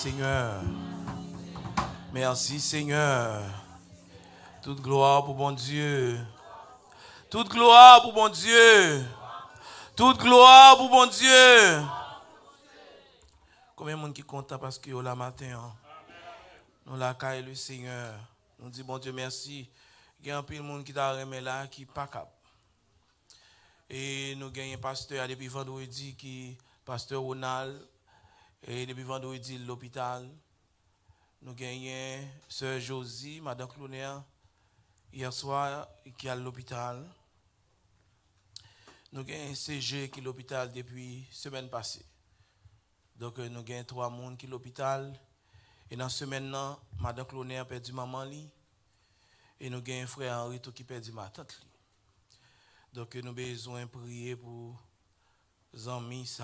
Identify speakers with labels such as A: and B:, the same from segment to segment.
A: Seigneur. Merci Seigneur. Toute gloire pour bon Dieu. Toute gloire pour bon Dieu. Toute gloire pour bon Dieu. Combien de monde qui compte parce que la matin, hein? nous la le Seigneur. Nous dit bon Dieu merci. Il y a un peu de monde qui t'a là qui pas cap. Et nous gagnons un pasteur depuis vendredi qui, pasteur Ronald, et depuis vendredi, l'hôpital, nous gagnons Sœur Josie, Madame Cloner, hier soir, qui est à l'hôpital. Nous gagnons CG qui est l'hôpital depuis semaine passée. Donc, euh, nous gagnons trois personnes qui sont l'hôpital. Et dans la semaine, Madame Cloner a perdu maman. Li. Et nous gagnons frère Henri qui a perdu ma tante. Li. Donc, euh, nous avons besoin de prier pour les amis.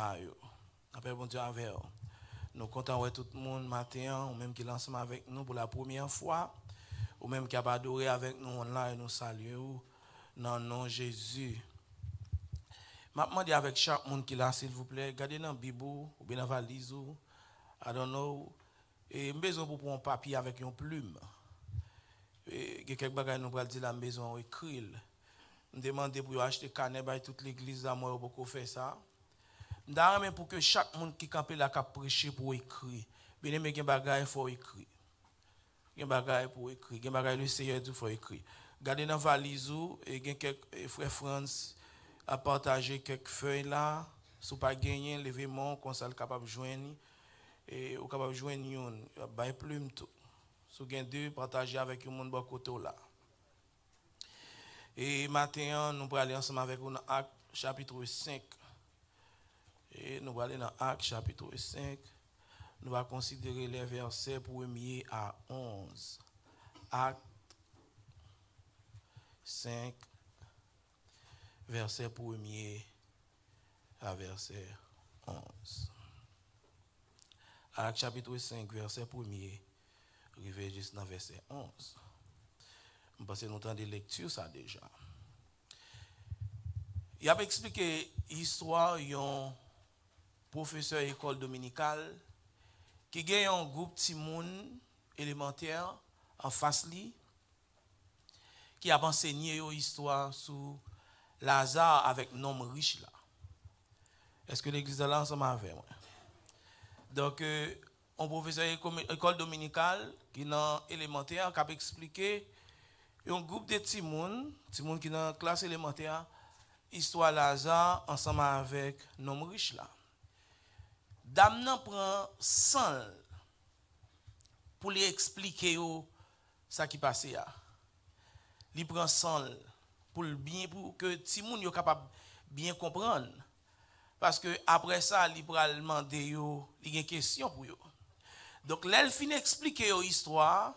A: Après, bon Dieu, avec nous comptons ouais, tout le monde matin, ou même qui l'ensemble avec nous pour la première fois, ou même qui a adoré avec nous online et nous saluons dans le nom de Jésus. Maintenant, avec chaque monde qui là, s'il vous plaît, gardez dans le bibou ou bien dans la valise, ou, I don't know, et maison pour prendre un papier avec une plume. Et quelques bagages nous dire la maison écrit. Je demande pour acheter canet à bah, toute l'église, à moi, beaucoup fait ça. Nous pour que chaque monde qui campe là, qui prêche pour écrire. Bien aimé, il y faut écrire. Il y a pour écrire. Il y le Seigneur dit faut écrire. Gardez dans la valise, et y quelques frères France à partager quelques feuilles là. Si vous pas gagné, levez-moi, comme ça, capable de joindre. Et vous capable de joindre une, bah, plume tout. Si vous avez deux, partagez avec le monde de côté là. Et maintenant, nous allons aller ensemble avec vous dans Acte chapitre 5. Et nous allons dans Acte chapitre 5. Nous allons considérer les versets 1er à 11. Acte 5, verset 1er à verset 11. Acte chapitre 5, verset 1er, arrivé juste dans verset 11. Je pense que nous avons de lectures ça déjà. Il a expliqué l'histoire, professeur école dominicale, qui gagne un groupe timoun élémentaire en face lui, qui a enseigné une histoire sur Lazare avec nom riche là. Est-ce que l'église là ensemble avec moi? Donc, euh, un professeur école dominicale qui dans élémentaire qui a expliqué un groupe de timoun, timoun qui dans classe élémentaire, histoire Lazare ensemble avec nom riche Dame prend sang pour lui expliquer ce qui passé là. Il prend sang pour bien pour que tout le monde soit capable bien comprendre parce que après ça il va demander yo, il y a question pour yo. Donc là il expliquer l'histoire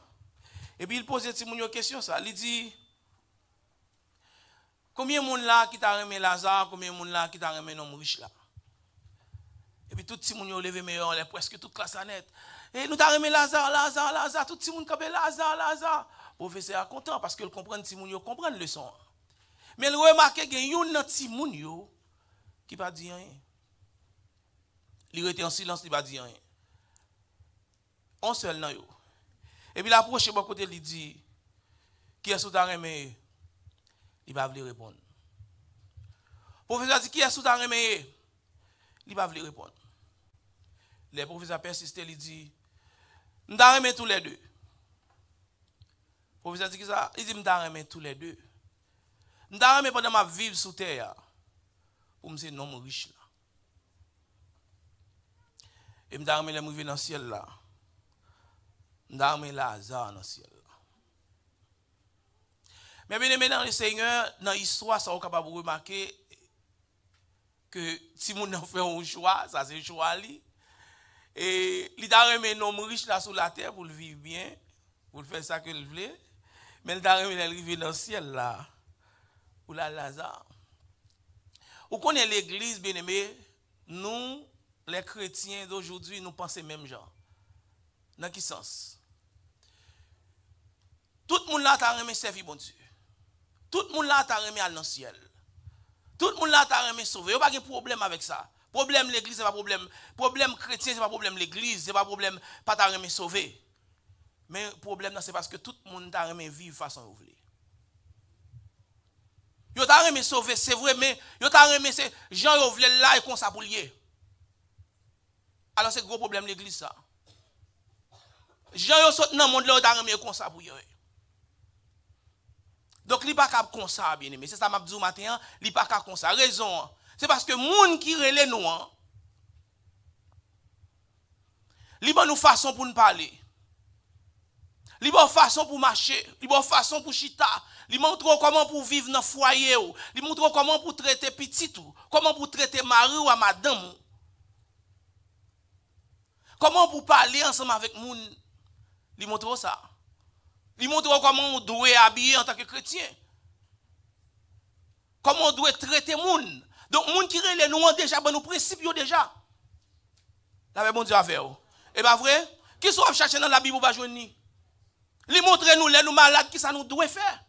A: et puis il pose tout le monde une question ça, il dit Combien de monde là qui t'a remis Lazare, combien de monde là qui t'a remis homme riche là et puis tout le monde a levé meilleur, presque toute classe net. Et nous avons remis Lazare, Lazare, Lazare, tout le monde a Lazare, Lazare. Le professeur est content parce qu'il comprend, si monde comprend le leçon. Mais il remarque qu'il y a un petit monde qui ne dit rien. Il était en silence, il ne dit rien. On seul nan yo. Et puis l'approche, bon côté, il dit, qui est-ce que tu Il va lui répondre. Le professeur dit, qui est-ce que tu Il va lui répondre. Le professeur persistait, il dit, nous remis tous les deux. Le professeur dit ça, il dit, nous tous les deux. Nous remis pendant ma vie sous terre. Pour me dire, non, suis riche là. Et nous remis les dans le ciel là. Nous hasard dans le ciel Mais bien aimé dans le Seigneur, dans l'histoire, ça, on capable de remarquer que si mon enfant fait un choix, ça c'est un choix lui. Et il a remis un homme riche là sur la terre pour le vivre bien, pour faire ça qu'il voulait. Mais il a remis l'arrivée dans le ciel là, ou la Lazare. Vous connaissez l'église, bien aimé, nous, les chrétiens d'aujourd'hui, nous pensons même genre. Dans quel sens? Tout le monde là t'a remis servir bon Dieu. Tout le monde là t'a remis dans le ciel. Tout le monde là a remis sauver. Il n'y a pas de problème avec ça. Problème l'église, c'est pas problème. Problème chrétien, c'est pas problème l'église, c'est pas problème pas ta remis sauver. Mais problème c'est parce que tout le monde t'a remis vivre façon vous voulez. Yo t'a sauver, c'est vrai mais yo t'a remis c'est Jean yo voulait là et qu'on ça pour Alors c'est gros problème l'église ça. Jean yo saute dans le monde là, yo t'a remis comme ça pour Donc li pas comme ça bien aimé, c'est ça m'a dit matin, hein. li pas comme ça raison. Hein. Se paske moun ki rele nou an, li bon nou fason pou n'pale. Li bon fason pou mache, li bon fason pou chita, li bon tronkoman pou vive nan foye ou, li bon tronkoman pou trete pitit ou, koman pou trete mare ou amadam ou. Koman pou pale ansanm avèk moun, li bon tronkoman sa. Li bon tronkoman moun dwe abye an takè kretien. Koman dwe trete moun, Donc, les gens qui relèvent nous ont déjà, ben, nous principes déjà. La bon Dieu, a fait. Oh. Et pas vrai? Qui sont chercher dans la Bible pour pas jouer? Les montrer nous, les nous malades, qui ça nous doit faire?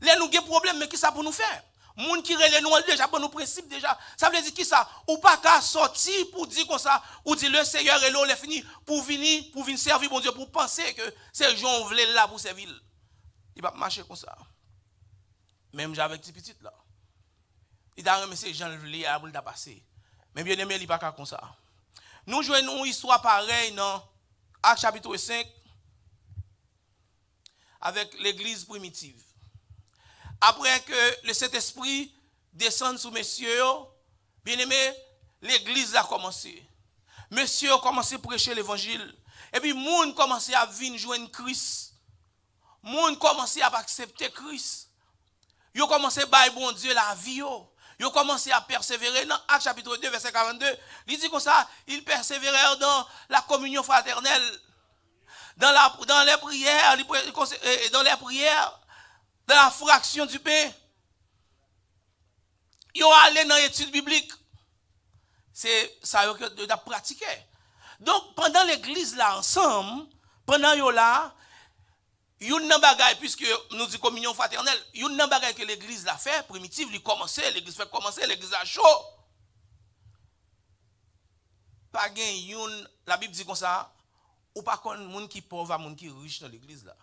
A: Les nous des problèmes, mais qui ça pour nous faire? gens qui relève nous déjà, bon, nous principes déjà. Ça veut dire qui ça? Ou pas qu'à sortir pour dire comme ça, ou dire le Seigneur est là, est fini, pour venir, pour venir servir, bon Dieu, pour penser que ces gens voulaient là pour servir. Il va marcher comme ça. Même j'avais petit petites là. Il a remercié Jean Levlé à boule passé. Mais bien aimé, il pas comme ça. Nous jouons une histoire pareille dans Acte chapitre 5 avec l'église primitive. Après que le Saint-Esprit descend sur messieurs, bien aimé, l'église a commencé. Monsieur a commencé à prêcher l'évangile. Et puis, monde commencé à venir joindre Christ. Monde commencé à accepter Christ. Ils ont commencé à bailler bon Dieu la vie ils ont commencé à persévérer. Dans Acte chapitre 2, verset 42, il dit comme ça, ils persévérèrent dans la communion fraternelle, dans, la, dans les prières, dans les prières, dans la fraction du pain. Ils ont allé dans l'étude biblique. C'est ça que pratiqué. Donc, pendant l'église là, ensemble, pendant yo là, une choses, puisque nous dit communion fraternelle, une choses que l'église l'a fait, primitive, lui commençait, l'église fait commencer, l'église a chaud. Pas une, la Bible dit comme ça, ou pas contre monde qui pauvre monde qui riche dans l'église là.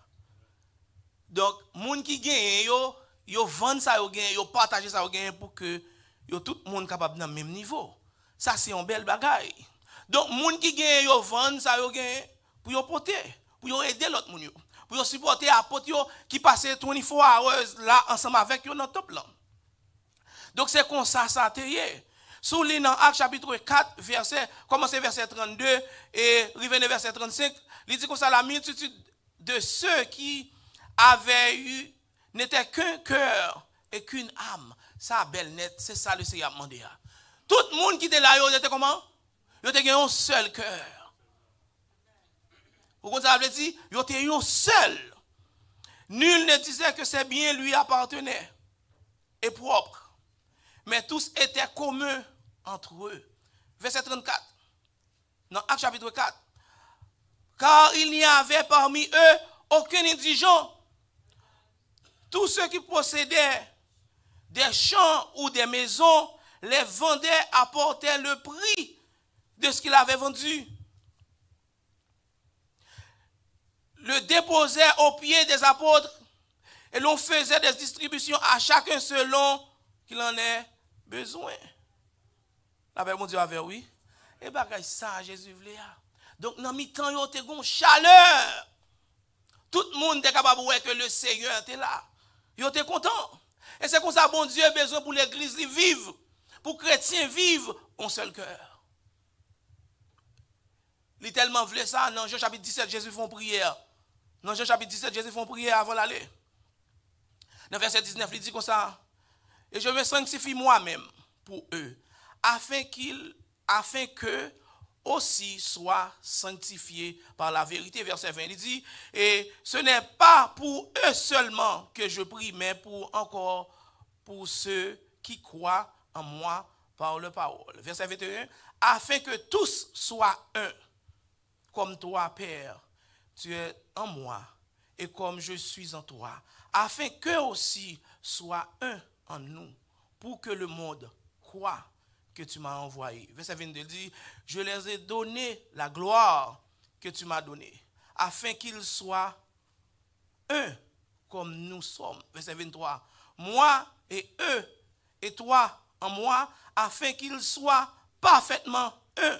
A: Donc, monde qui gagne, yo, yo vend ça, yo gagnent, yo partage ça, yo gagnent pour que yo tout le monde capable dans le même niveau. Ça, c'est une belle chose. Donc, monde qui gagne, yo vend ça, yo gagnent pour yo porter, pour yo aider l'autre monde pour supporter apôtre qui passait 24 heures là ensemble avec eux dans temple Donc c'est comme ça ça Souligne dans Acte chapitre 4 verset commencez verset 32 et revenez verset 35, il dit comme ça la multitude de ceux qui avaient eu n'était qu'un cœur et qu'une âme. Ça belle net, c'est ça le Seigneur a Tout le monde qui était là, il était comment Il était un seul cœur. Vous comprenez ça veut Ils seul. Nul ne disait que ses biens lui appartenaient et propres. Mais tous étaient communs entre eux. Verset 34. Dans Acte chapitre 4. Car il n'y avait parmi eux aucun indigent. Tous ceux qui possédaient des champs ou des maisons les vendaient, apportaient le prix de ce qu'il avait vendu le déposait aux pieds des apôtres et l'on faisait des distributions à chacun selon qu'il en ait besoin. La Bible Dieu avait oui. Et c'est ça, Jésus voulait. Ah. Donc, dans mi-temps, il y a une chaleur. Tout le monde est capable de voir que le Seigneur était là. Il était content. Et c'est comme ça, bon Dieu, besoin pour l'Église vivre, pour les chrétiens vivre, en seul cœur. Il tellement voulu ça, dans Jean chapitre 17, Jésus font prière. Dans Jean chapitre 17, Jésus font prier avant d'aller. Dans verset 19, il dit comme ça. Et je me sanctifie moi-même pour eux, afin qu'ils, afin que aussi soient sanctifiés par la vérité. Verset 20, il dit, et ce n'est pas pour eux seulement que je prie, mais pour encore pour ceux qui croient en moi par le parole. Verset 21, afin que tous soient un, comme toi, Père, tu es en moi et comme je suis en toi, afin qu'eux aussi soient un en nous, pour que le monde croit que tu m'as envoyé. Verset 22 dit, je les ai donné la gloire que tu m'as donnée, afin qu'ils soient un comme nous sommes. Verset 23, moi et eux, et toi en moi, afin qu'ils soient parfaitement un,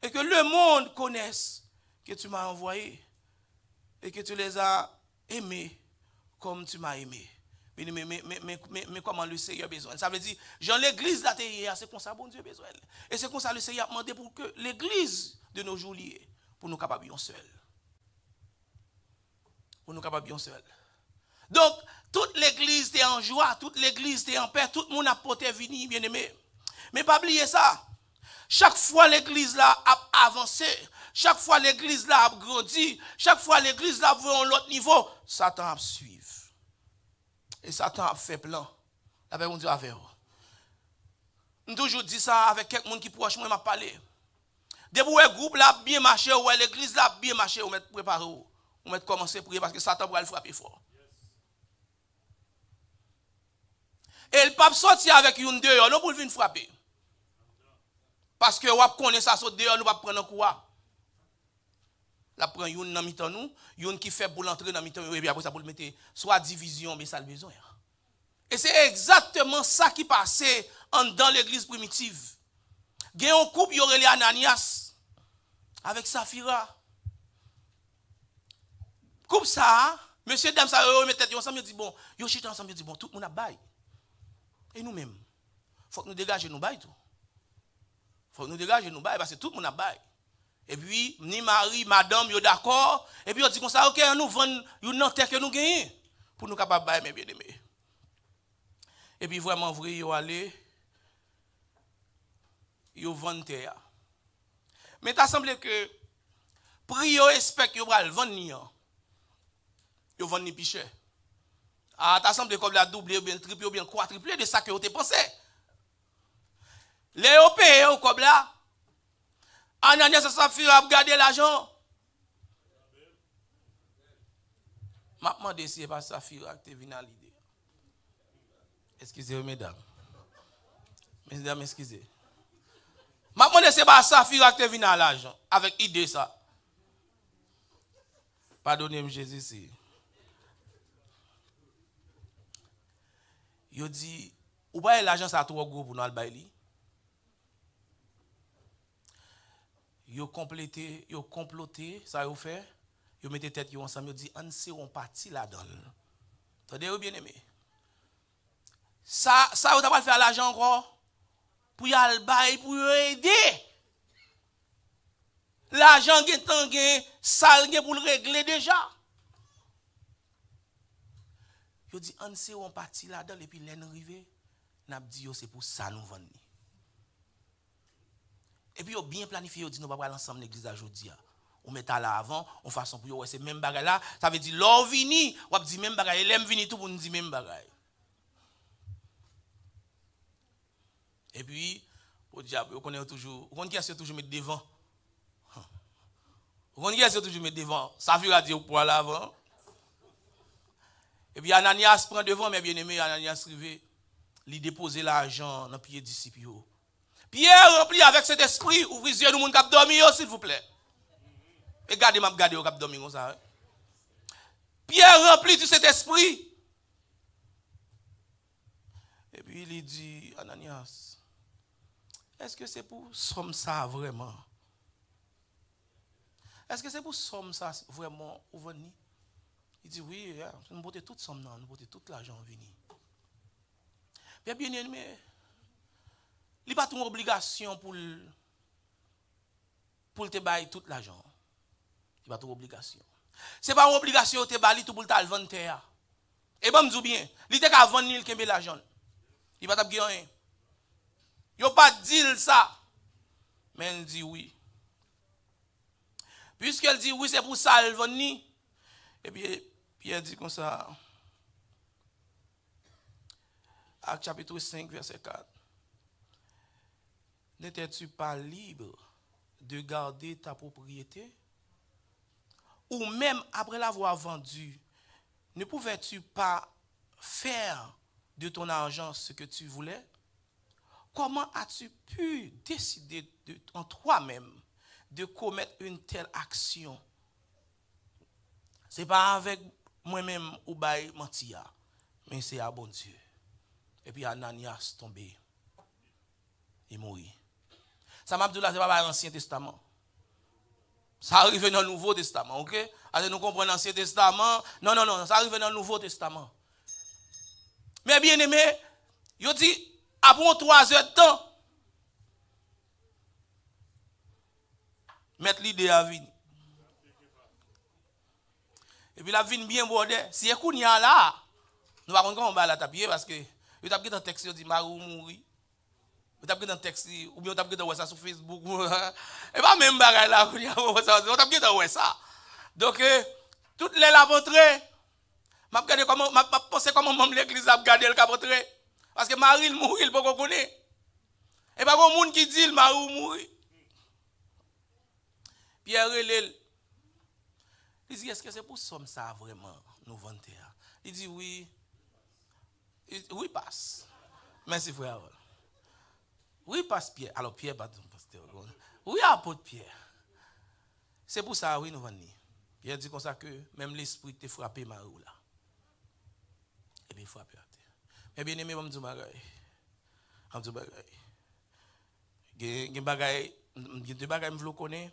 A: et que le monde connaisse que tu m'as envoyé et que tu les as aimés comme tu m'as aimé. Mais, mais, mais, comment le Seigneur a besoin Ça veut dire, jean l'église là, c'est comme ça, bon Dieu, besoin. Et c'est comme ça, le Seigneur a demandé pour que l'église de nos jours pour nous capables seuls. Pour nous capables seuls. Donc, toute l'église est en joie, toute l'église est en paix, tout le monde a porté venir, bien aimé. Mais pas oublier ça. Chaque fois l'église là a avancé, chaque fois l'église là a grandi, chaque fois l'église là veut autre niveau, Satan a suivi. Et Satan a fait plan. La Bible dit avec vous. toujours dit ça avec quelqu'un qui proche moi m'a parlé. Dès que le groupe là bien marché ou l'église là bien marché, on mettre préparé ou commencer prier parce que Satan va le frapper fort. Et le pape sorti avec une dehors, nous pour venir frapper. Parce que on connaît ça, saute dehors, nous pas prendre quoi la prend une dans mitan nous, une qui fait pour l'entrer dans mitan et puis après ça pour le mettre soit division mais ça le besoin. Et c'est exactement ça qui passait dans l'église primitive. Gen coupe, couple y Ananias avec Saphira. Coupe ça, monsieur dame ça yo mettait ensemble dit bon, yo chita ensemble dit bon, tout le monde a bail. Et nous-mêmes, faut que nous dégager nous bail tout. Faut que nous dégager nous bail parce que tout le monde a bail. Et puis, ni Marie, madame, yo d'accord. Et puis, on dit comme ça, ok, nous vendons une terre que nous gagnons pour nous capables de mes bien-aimés. Et puis, vraiment, vrai, yo aller, yo vendent terre. Mais t'as semblé que, prio yo que yo pral vendre ni an. Hein. Yo vendre ni piché. Ah, t'as semblé comme la double ou bien triple ou bien quadruple de ça que vous te pensé. Les OPE comme là, Ananias et Saphira a gardé l'argent. Ma ce n'est pas Saphira qui est venu à l'idée. Excusez-moi, mesdames. Mesdames, excusez. Maintenant, ce n'est pas Saphira qui est venu à l'argent. Avec idée, ça. Pardonnez-moi, Jésus, si. Il dit, ou pas l'argent, ça trop gros pour nous le yo complété, yo comploté, ça yo fait, yo mettez tête yo ensemble, yo dit on sait on parti là-dedans. Attendez vous bien aimés Ça ça yo pas faire l'argent encore pour y aller bail pour aider. L'argent qui est gain, ça gain pour le régler déjà. Yo dit on sait on parti là-dedans et puis l'en arrivé, n'a dit c'est pour ça nous vendre. Et puis, on bien planifié, on dit, nous ne pas l'ensemble l'église aujourd'hui. Hein. On met à l'avant, on fait pour c'est même bagaille là. Ça veut dire, l'on vini, on dit même et l'aime vini tout pour nous dire même bagaille. Et puis, au diable, on connaît toujours, on connaît toujours mettre devant. On connaît toujours mettre devant. Ça veut dire, pour aller avant. Et puis, Ananias prend devant, mais bien aimé, Ananias arrive, il dépose l'argent dans le pied disciple. Pierre rempli avec cet esprit, ouvrez les yeux du monde qui a dormi, s'il vous plaît. Regardez, m'a moi qui a dormi comme ça. Hein. Pierre rempli de cet esprit. Et puis il dit, Ananias, est-ce que c'est pour somme ça vraiment? Est-ce que c'est pour somme ça vraiment ou venir? Il dit, oui, nous avons toute somme, nous avons tout l'argent venir. Bien, bien aimé, a pas une obligation pour pour te bailler toute l'argent. Il n'y a pas une obligation. n'est pas une obligation te bailler tout pour te vendre terre. Et je me bien, li te ka vendre il kembe l'argent. Il pas t'a rien Yo pas dit ça. Mais il dit oui. Puisqu'elle dit oui, c'est pour ça elle venir. Et eh puis Pierre dit comme ça. Acte chapitre 5 verset 4 n'étais-tu pas libre de garder ta propriété Ou même après l'avoir vendue, ne pouvais-tu pas faire de ton argent ce que tu voulais Comment as-tu pu décider en toi-même de commettre une telle action Ce n'est pas avec moi-même ou bail Mantia, mais c'est à bon Dieu. Et puis Ananias tombé et mourit. Ça m'a dit là, ce pas l'Ancien Testament. Ça arrive dans le Nouveau Testament, ok Alors nous comprenons l'Ancien Testament. Non, non, non, ça arrive dans le Nouveau Testament. Mais bien aimé, il dit, après trois heures de temps, mettre l'idée à vie. Et puis la vigne bien bordée. Si y a là, nous allons va comment on va la taper parce que, il y dans le texte, il dit, Marou mourit. Vous tapez dans le texte, ou bien vous tapez dans ça sur Facebook. Hein. Et pas même bagaille là, vous pris dans ça. Hein. Donc, euh, toutes les lavantrées, je regarde comment, je pense comment même l'église a regardé le capotré. Parce que Marie, il mourit, il ne peut pas connaître. Et pas grand monde qui dit, Marie mourit. Pierre, elle il dit, est-ce que c'est pour somme ça vraiment, nous vendre? Hein? Il dit, oui. oui, passe. Merci, frère. Oui, passe Pierre. Alors, Pierre, pardon, pasteur. Oui, apôtre Pierre. C'est pour ça, oui, nous venons. Pierre dit comme ça que même l'esprit t'est frappé Marou là. Et bien, frappé à terre. Mais bien aimé, on me dit bagaille. On me dit bagaille. Il y a bagaille, deux que je connais.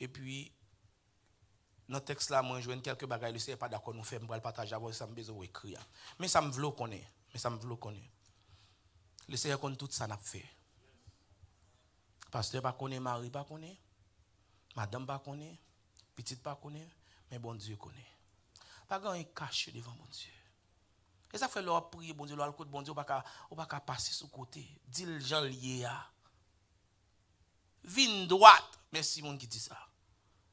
A: Et puis, dans le texte là, moi, je quelques bagailles, Seigneur n'est pas d'accord, nous faisons, le partager avant, ça me besoin d'écrire. Mais ça me veut connaître. Mais ça me veut connaître. Le Seigneur compte tout ça n'a fait. Pasteur pas connaît, Marie pas connaît, madame pas connaît, petite pas connaît, mais bon Dieu connaît. Pas grand cache devant mon Dieu. Et ça fait leur prier, bon Dieu, leur côté, bon Dieu, on pas pas passer sous côté. Dis le Jean lié à. Vine droite. Merci, mon qui dit ça.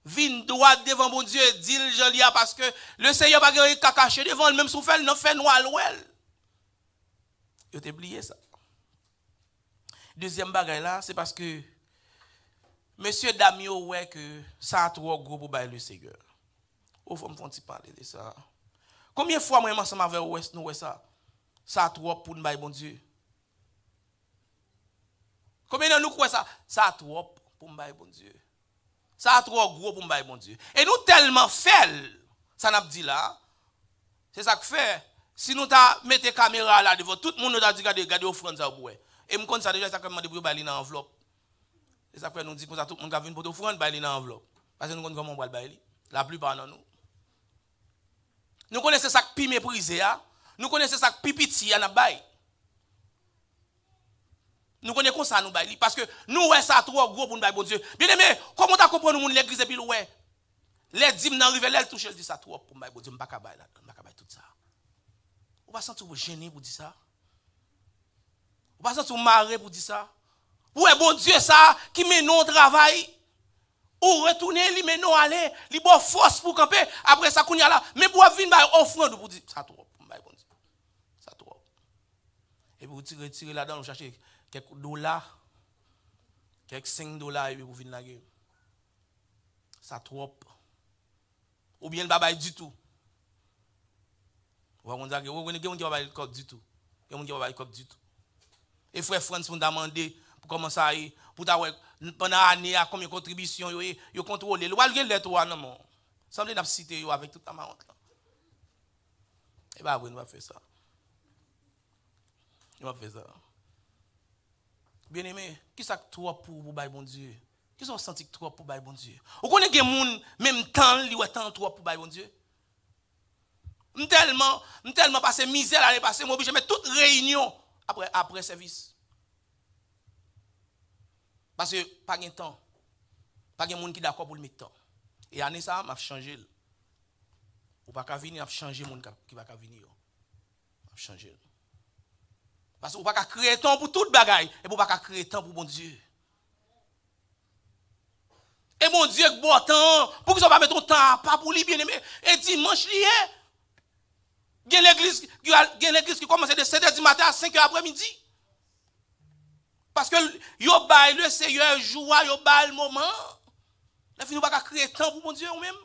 A: Vine droite devant mon Dieu, dis le Jean à parce que le Seigneur pas grand caché devant, même si on fait, fait noir, l'ouel. Il a oublié ça. Deuxième bagaille là, c'est parce que Monsieur Damio ouais que ça a trop gros pour bailler le Seigneur. Au fond, me font parler de ça? Combien de fois moi ensemble avec Ouest nous ça? Ça a trop pour nous bailler bon Dieu. Combien de nous croyons ça? Ça a trop pour nous bailler bon Dieu. Ça a trop gros pour nous bailler bon Dieu. Et nous tellement faibles, ça n'a pas dit là. C'est ça que fait. Si nous mettons la caméra là devant tout le monde, nous a dit regardez, regardez au front ça et me compte ça déjà, ça que demandé pour dans l'enveloppe. Et ça fait nous dit comme ça, tout le monde a vu une pote offrande dans l'enveloppe. Parce que nous connaissons comment on va le La plupart d'entre nous. Nous connaissons ça qui méprisé, hein. nous connaissons ça qui pipiti à la baille. Nous connaissons ça nous bailler parce que nous ouais ça trop gros pour nous bailler bon Dieu. Bien aimé, comment tu comprends nous l'église et puis ouais. Les dîmes n'arrivent là, touche, elle dit ça trop pour nous bailler bon Dieu, pas ne vais pas bailler tout ça. On va sentir gêné pour dire ça. Vous passez sur marée pour dire ça. Où est bon Dieu ça qui met non travail. Ou retourner, lui met non aller, lui bon force pour camper. Après ça, qu'on y a là, mais pour venir par offrande pour dire ça trop, ça trop. Et puis vous tirez, là-dedans, vous cherchez quelques dollars, quelques 5 dollars et puis vous venez la guerre. Ça trop. Ou bien le pas du tout. Ou on vous ne pas du tout. Vous ne le pas du tout. Et frère France, vous demandé pour comment ça y pour d'avoir pendant l'année, à combien de contributions, ils contrôlé. Le walgé les trois, non, semble n'a cité avec tout la honte. Et eh bien, oui, nous va faire ça. Nous va faire ça. Bien-aimé, qui que toi pour pour bail bon Dieu Qui sont senti toi pour bail bon Dieu Vous connaissez des gens même temps li ont tant toi pour bail bon Dieu Tellement, tellement passé misère l'année passée, moi obligé mettre toute réunion après, service. Parce que pas de temps. Pas de monde qui est d'accord pour le mettre temps. Et année ça, m'a changé. Ou pas qu'à venir, m'a changé le monde qui va venir. M'a changé. Parce qu'on ne peut pas créer temps pour toute bagaille. Et on ne peut pas créer temps pour mon Dieu. Et mon Dieu, bon temps. Pour que ça va mettre ton temps, pas pour lui bien aimé. Et dimanche, lié. Il y a l'église qui commence de 7h du matin à 5h après-midi. Parce que yo le Seigneur joie, yo bail moment. La fin pas créer temps pour mon Dieu ou même.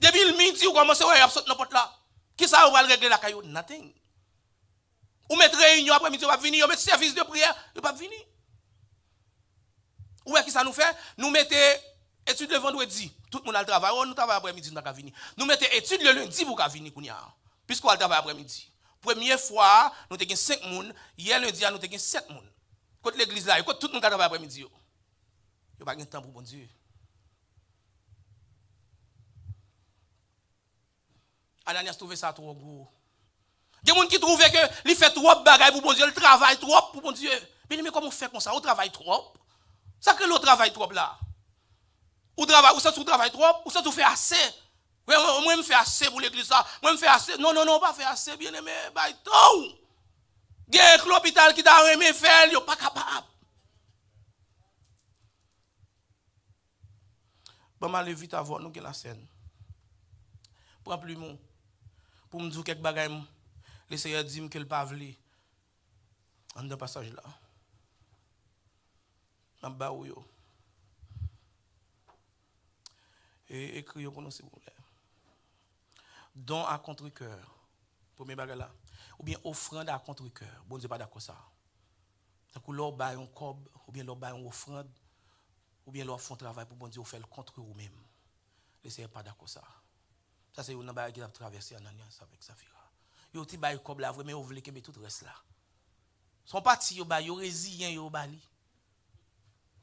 A: Depuis le midi, vous commencez à sortir n'importe là. Qui ça va régler la caillou Nothing. Ou mettre réunion après-midi, on pas venir, vous mettre service de prière, vous pas venir. Ou est-ce que ça nous fait Nous mettez étude le vendredi, tout le monde a le travail, oh, nous travaillons après-midi, nous avons Nous mettons étude le lundi pour venir, puisqu'on a le travail après-midi. Première fois, nous avons 5 personnes, hier lundi, nous avons 7 personnes. Quand l'église là, tout le monde a travaillé après-midi, oh. il n'y a pas de temps pour bon Dieu. se trouvait ça trop gros. Il y a des gens qui trouvent que il fait trop de choses pour bon Dieu, le travaille trop pour bon Dieu. Mais, comment on fait comme ça On travaille trop Ça que le travail trop là. Ou travail, ou ça tu travailles trop, ou ça tu fais assez. moi, je fais assez pour l'église. Moi, je fais assez. Non, non, non, pas fait assez, bien aimé. Bye, tout. Il l'hôpital qui t'a aimé faire, il a pas capable. Bon, je vais vite voir nous la scène. Prends plus mon. Pour me dire quelque chose, le Seigneur dit qu'il ne pas voulu. En deux passages là. vais bas où et écrit pour prononcé. Don à contre cœur, Premier bagage là. Ou bien offrande à contre cœur Bon Dieu, pas d'accord ça. Donc, leur bail un cob, ou bien leur bail une offrande, ou bien leur font travail pour bon Dieu, faire le contre eux-mêmes. Le pas d'accord ça. Ça, c'est une bagage qui a traversé alliance avec Vous Yo ti bail cob là, mais vous voulez que tout reste là. Son parti, ils yo résilient, ils ont bali.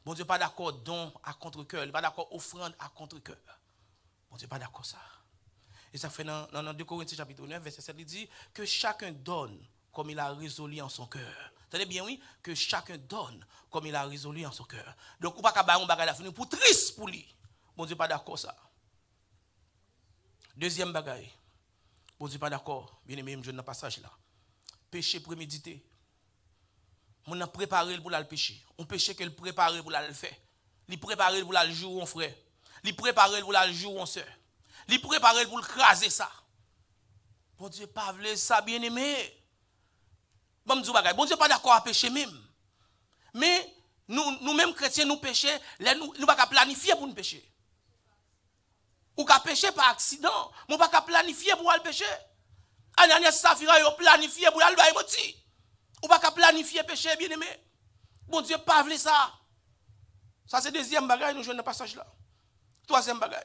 A: Bon Dieu, pas d'accord don à contre cœur pas d'accord offrande à contre cœur. Bon, Dieu pas d'accord ça. Et ça fait dans, 2 Corinthiens chapitre 9, verset 7, il dit que chacun donne comme il a résolu en son cœur. savez bien, oui, que chacun donne comme il a résolu en son cœur. Donc, on ne peut pas faire un bagage fini pour triste pour lui. Bon Dieu, pas d'accord ça. Deuxième bagarre, Bon Dieu, pas d'accord. Bien aimé, je dans un passage là. Péché prémédité. On a préparé pour le péché. On péché qu'elle préparé pour le faire. Il préparé pour le jour, on frère. Il prépare pour la jour, on soeur. Il prépare pour le craser ça. Bon Dieu, pas vle ça, bien aimé. Bon Dieu, pas d'accord à pécher même. Mais nous, nous-mêmes chrétiens, nous péchons, nous ne pas planifier pour nous pécher. Ou qu'à pécher par accident, pouvons pas planifier pour aller pécher. Ananias Safira, il a planifié pour aller pécher. Ou pas qu'à planifier pécher, bien aimé. Bon Dieu, pas vle ça. Ça, c'est deuxième bagage, nous jouons dans le passage là. Toasem bagay.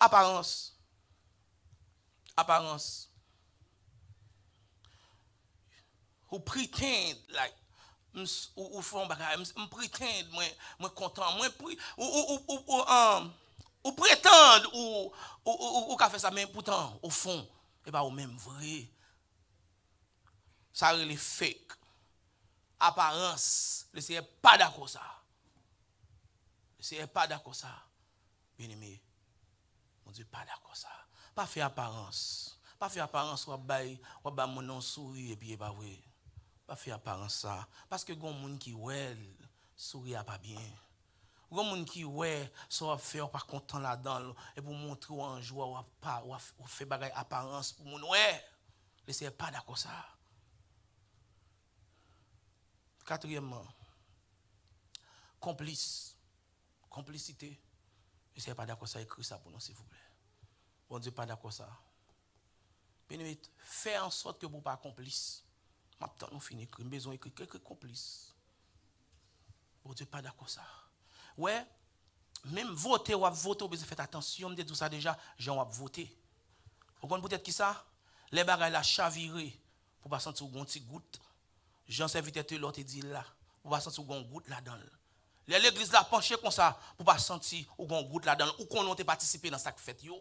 A: Aparans. Aparans. Ou pritende like. Ou fon bagay. Ou pritende mwen kontan. Ou pritende ou ka fe sa men poutan. Ou fon. E eh ba ou men vre. Sa rele fake. Aparans. Le seye pa da kosa. C'est pas d'accord ça, bien aimé, mon Dieu, pas d'accord ça. Pas faire apparence. Pas faire apparence, ou bail, ou mon nom sourire, et puis pas eh vrai. Ben, pas faire apparence ça. Parce que quand on ki des gens qui, sourire ah, pas bien. Quand moun ki des gens qui, ça faire pas content là-dedans, et pour montrer en joie, ou pas, ou fait bagaille apparence pour mon, ouais. c'est pas d'accord ça. Quatrièmement, complice complicité. Je ne pas d'accord ça, écrit ça pour nous, s'il vous plaît. Bon Dieu, pas d'accord ça. Bénévole, fais en sorte que vous ne pas complice. Maintenant, nous finissons que maison écrit quelques complices. Bon Dieu, pas d'accord ça. Ouais, même voter ou voter, vous faites attention, vous tout ça déjà, j'en vais voter. Vous comprenez peut-être qui ça? Les bagages la chaviré pour pas sentir une petit goutte. Jean serviteur l'autre dit là, pour pas sentir une goutte là-dedans l'église la penchée comme ça pour pas sentir ou qu'on goûte là-dedans ou qu'on n'ont participé dans cette fête yo.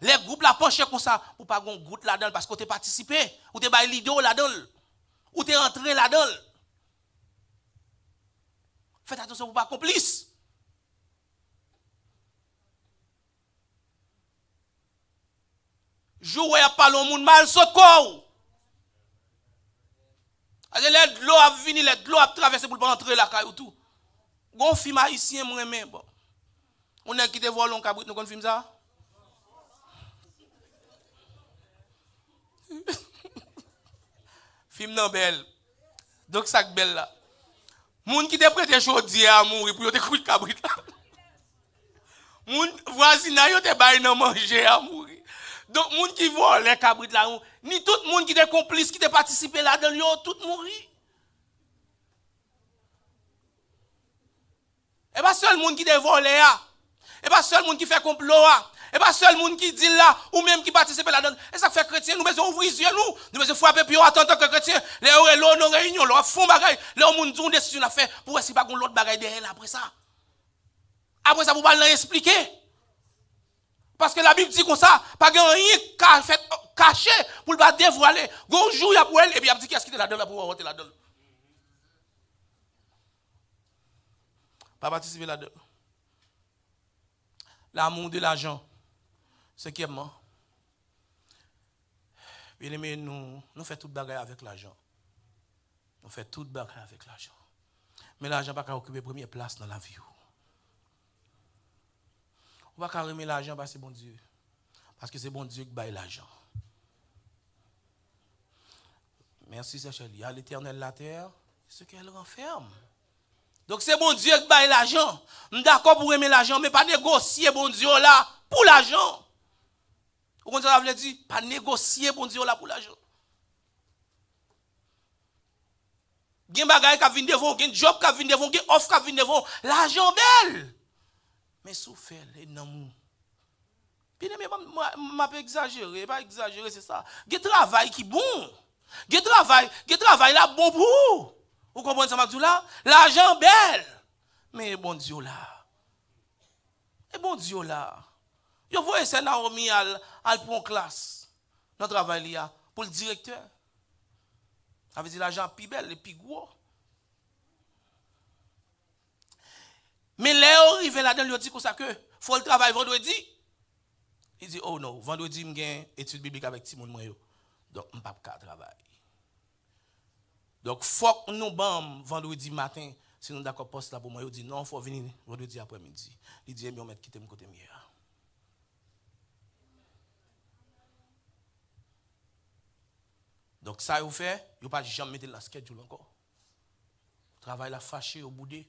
A: Les groupes penche comme ça pour pas qu'on goûte là-dedans parce qu'on t'a participé ou t'es bail l'idée là-dedans ou t'es rentré là-dedans. Faites attention pour pas complice. Jouer à parler au monde mal, corps l'eau a vini, l'eau a traversé pour pas entrer la caille ou tout. film haïtien moi même On a quitté voir cabrit nous film ça. film non Donc ça belle là. Moun qui te prête chaudier à mourir pour te couper cabrit Moun voisin yo te bains non manger à mourir. Donc, les gens qui volent les cabri de la rue, ni tout le monde qui est complice, qui est participé là-dedans, tout mourit. Et pas seul monde qui volé, là. Et pas seul monde qui fait complot Et pas seul monde qui dit là, ou même qui participe là-dedans. Et ça fait chrétien, nous devons ouvrir les yeux, nous. Nous devons frapper, puis en tant que chrétien. Les gens, nos réunions, leur font bagaille. Les gens, nous décision à faire pour essayer pas qu'on l'autre bagaille derrière après ça. Après ça, vous pas l'expliquer. Parce que la Bible dit comme ça, pas rien caché pour le pas dévoiler. Bonjour, il y a pour elle, et puis il a dit qu'est-ce qui est là-dedans pour avoir là-dedans. Pas participer là-dedans. L'amour de l'argent. Cinquièmement, bien aimé, nous, nous faisons toute bagarre avec l'argent. Nous faisons toute bagarre avec l'argent. Mais l'argent n'a pas occuper première place dans la vie. On va pas remettre l'argent parce que c'est bon Dieu. Parce que c'est bon Dieu qui baille l'argent. Merci, Seigneur. Il y a l'éternel la terre, ce qu'elle renferme. Donc c'est bon Dieu qui baille l'argent. D'accord pour aimer l'argent, mais pas négocier bon Dieu là pour l'argent. Vous comprenez ce que dire, Pas négocier bon Dieu là pour l'argent. des choses qui viennent devant, des job qui vient devant, des offre qui viennent devant, l'argent belle. Mais souffert les amour. ne m'a pas exagéré, pas exagéré, c'est ça. Il travail qui est bon. Il travail, un travail là bon pour. Vous comprenez ça m'a là L'argent belle. Mais bon Dieu là. Et bon Dieu là. Vous voyez c'est Naomi à al prend classe. Dans travail là pour le directeur. Ça veut dire l'argent plus belle, le plus gros. Mais Léo, il vient là-dedans, il dit comme ça que faut le travail vendredi. Il dit, oh non, vendredi, je vais étude biblique avec Timon Moyo. Donc, je ne pas travailler. Donc, il faut que nous bam vendredi matin. Si nous d'accord, poste là pour moi, il dit, non, il faut venir vendredi après-midi. Il dit, eh bien, on mettre quitter mon côté mieux. Donc, ça, vous fait, Il ne pas jamais mettre la schedule encore. Travail la fâché, au boudé.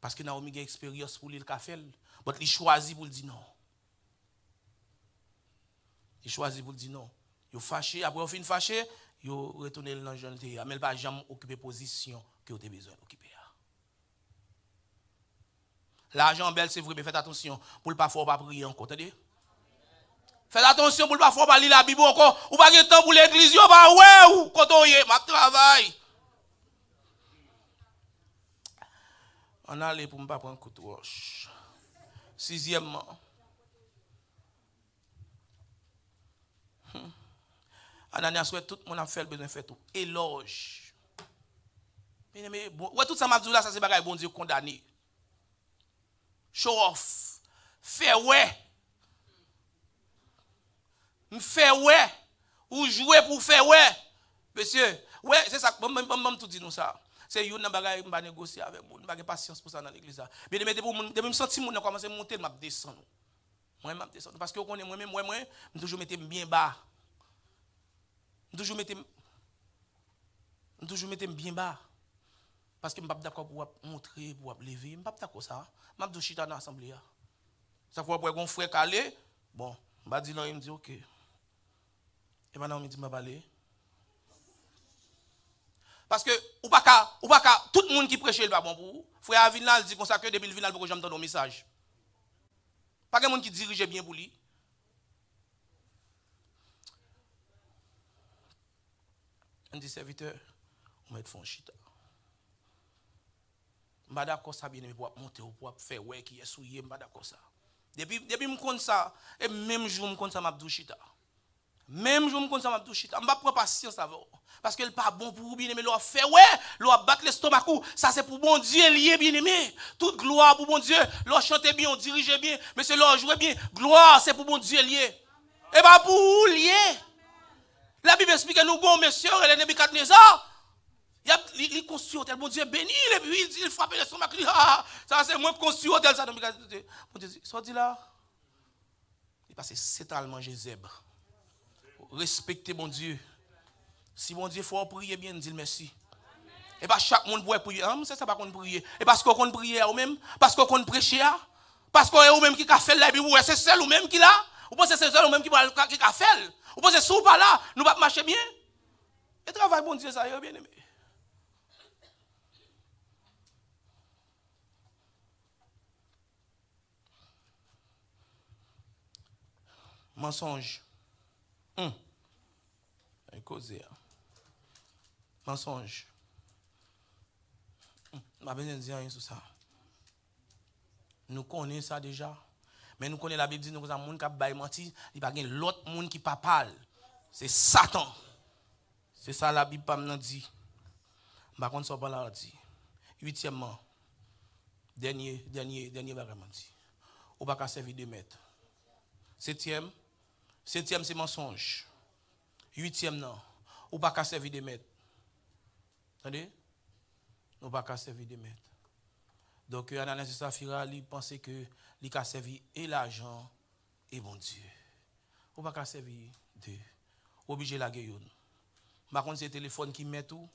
A: Parce que Naomi a une expérience pour lui, le Mais il choisit pour dire non. Il choisit pour dire non. Il est fâché, après il fin fâché, il retourne dans le jeune Mais il n'a jamais occupé la position qu'il a besoin d'occuper. L'argent belle, c'est vrai, mais faites attention pour ne pas faire pas prier encore. Faites attention pour ne pas faire pas lire la Bible encore. Ou pas de temps pour l'église, ou pas bah, ouais, ou quand on y est, ma travail. On allait pour ne pas prendre coup de roche. Sixièmement, a hmm. Ananias, ouais, tout le monde a fait le besoin, fait tout. Éloge. Mais, bon, ouais, tout ça m'a dit là, ça c'est bagaille, bon Dieu, condamné. Show off. Fais ouais. Fais ouais. Ou jouer pour faire ouais. Monsieur, ouais, c'est ça, même tout dit nous ça. Se yon nan bagay yon ba negosye avek moun, nan bagay pasyans pou sa nan ek lisa. Bi de mwen de mwen senti moun nan komanse moun te, mwen ap desen. Mwen ap desen. Paske yon konen mwen mwen mwen mwen, mwen toujou mwen teme byen ba. Mwen toujou mwen teme... Mwen toujou mwen teme byen ba. Paske mwen ap dako pou ap montre, pou ap leve. Mwen ap tako sa. Mwen ap dou chita nan asamblia. Sa fwa pou e gon fwe kale, bon, mwen ba di nan yon di ok. E man nan mwen di mwen bale... Paske ou pa ka, ou pa ka, tout moun ki preche el baban pou ou, fwe a vilnal di konsa ke debil vilnal pou kon janm tan don misaj. Pa gen moun ki dirije bien pou li. En di servite, ou met fon chita. Mbada konsa bine mi pou ap monte ou pou ap fewe ki yesu ye mbada konsa. Debi mkonsa, e menm jou mkonsa mabdou chita. Même je me comme ça, m'a touché. on ne pas patience avant. Parce qu'elle n'est pas bon pour vous, bien aimé. l'a fait, ouais, l'a battre l'estomac. Ça, c'est pour mon Dieu, lié, bien aimé. Toute gloire pour mon Dieu. l'a chantait bien, on dirige bien. Mais c'est l'a jouer bien. Gloire, c'est pour mon Dieu, lié. Et pas pour vous, lié. La Bible explique à nous, bon, monsieur, elle est Nebuchadnezzar. Il est construit hôtel, bon Dieu béni, et puis il frappe l'estomac, ah, ah, ah. ça c'est moi construit hôtel, ça. Bon Dieu, sorti là. Il passe c'est ans à manger zèbre respecter mon Dieu. Si mon Dieu faut prier bien, dit merci. Et pas chaque monde pourrait prier. C'est ah, ça pas qu'on prier. Et parce qu'on prier ou même, parce qu'on prêche, parce qu'on est ou même qui a fait la Bible, c'est celle ou même qui l'a. Vous pensez que c'est celle ou même qui a fait. Vous pensez que pas là, nous pas marcher bien. Et travail mon Dieu, ça y est bien aimé. Mensonge. Hum. Hein. Mensonge. Je hum. rien sur ça. Nous connaissons ça déjà. Mais nous connaissons la Bible, nous avons un gens qui menti, il a pas l'autre monde qui parle. C'est Satan. C'est ça la Bible nous dit. Par contre, ça pas dit. Huitièmement, dernier, dernier, dernier, vraiment On pas servir de maître. Septième, Septième, c'est mensonge. Huitième, non. Ou pas qu'à servir des maîtres. Attendez? Ou pas qu'à servir des maîtres. Donc, Ananas et Saphira, ils que ils qu'à servir et l'argent et mon Dieu. Ou pas qu'à servir Dieu. Obligé la gueule. Par contre, c'est téléphone qui met tout.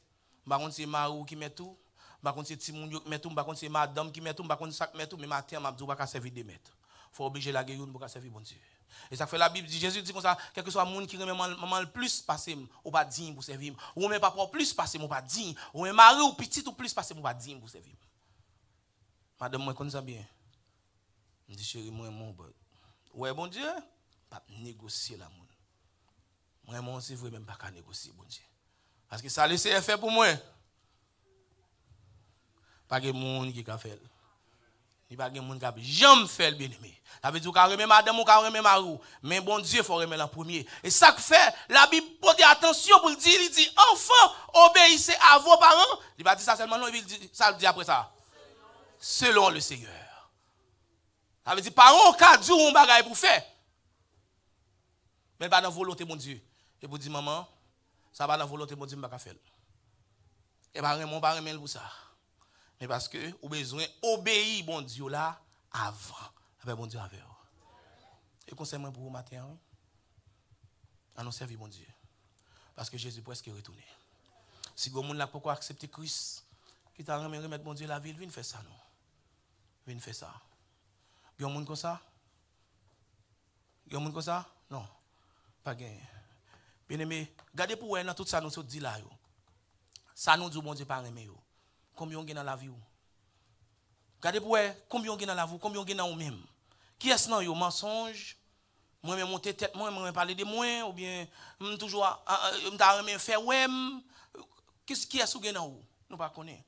A: Par contre, c'est Marou qui met tout. Par contre, c'est Timon qui met tout. Par contre, c'est Madame qui met tout. Par contre, ça met tout. Mais matin, je ne pas servir des maîtres. Il faut obliger la gueule pour servir mon Dieu. E sa fe la bib, di Jezu di kon sa, keke so a moun ki reme maman l plus pasem ou pa din pou servim. Ou mwen papa ou plus pasem ou pa din. Ou mwen mare ou pitit ou plus pasem ou pa din pou servim. Padem mwen kon sa bie. Mwen bon di cheri mwen moun pou. Ou e moun di? Pap negosye la moun. Mwen moun si vwe mwen pa ka negosye moun di. Aske sa lese e fe pou mwen. Pake moun ki ka fel. Mwen moun. Il va pas jamais fait le bien-aimé. Ça veut dire qu'on remet madame ou qu'on remet marou. Mais bon Dieu, il faut remettre la premier. Et ça que fait, la Bible porte attention pour dire. Il dit, enfant, obéissez à vos parents. Il va dire ça seulement, non, il dit ça dit après ça. Selon le Seigneur. Ça veut dire, parents, on a dit on bagaille pour faire. Mais pas dans la volonté, mon Dieu. Et vous dites, maman, ça va dans la volonté, mon Dieu, je ne vais pas faire. Et pas mon pas pour ça. Mais parce que vous besoin obéir bon Dieu là avant. Avec ah ben, bon Dieu avec Et conseil pour vous matin, oui? À nous servir bon Dieu. Parce que Jésus presque retourné. Si vous monde là pourquoi accepter Christ qui t'a remis remettre bon Dieu la ville, venez faire ça non. Viens faire ça. Il monde comme ça Il comme ça Non. Pas gain. Bien aimé, regardez pour vous dans tout ça nous dit là. Ça nous dit bon Dieu pas remis combien on dans la vie Gardez pour combien on dans la vie, combien on dans vous-même. Qui est-ce dans yo mensonge Moi-même monter tête, moi-même parler de moi ou bien toujours me faire ouais. Qui est-ce que dans vous Nous pas connaît.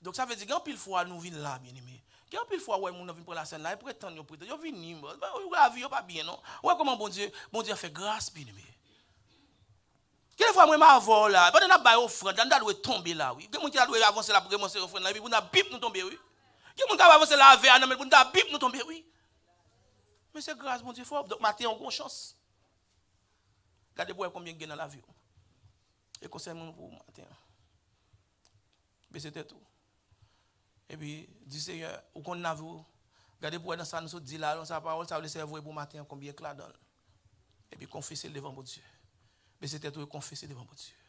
A: Donc ça veut dire qu'en pile fois nous vivons là bien aimé. Quand pile fois ouais mon vient pour la scène là, ils prétendent ils prétendent, ils viennent, la vie pas bien non. Ouais comment bon Dieu, bon Dieu fait grâce bien aimé. Quelquefois, moi, voix là, pendant que je offrande, on doit tomber là, oui. Quelqu'un qui doit avancer là pour commencer offrande là, puis on a bip nous tomber, oui. Quelqu'un qui doit avancer là vers, un mais on a bip nous tomber, oui. Mais c'est grâce, mon Dieu, fort. Donc, matin, on a une chance. Regardez-vous combien il y a dans la vie. Oh. Et concernant moi pour matin. Mais c'était tout. Et puis, dis Seigneur, où qu'on a vu, regardez-vous dans ça, nous sommes dit là, dans sa parole, ça va le cerveau pour matin, combien il y Et puis, confessez devant mon Dieu mais c'était de confesser devant mon Dieu.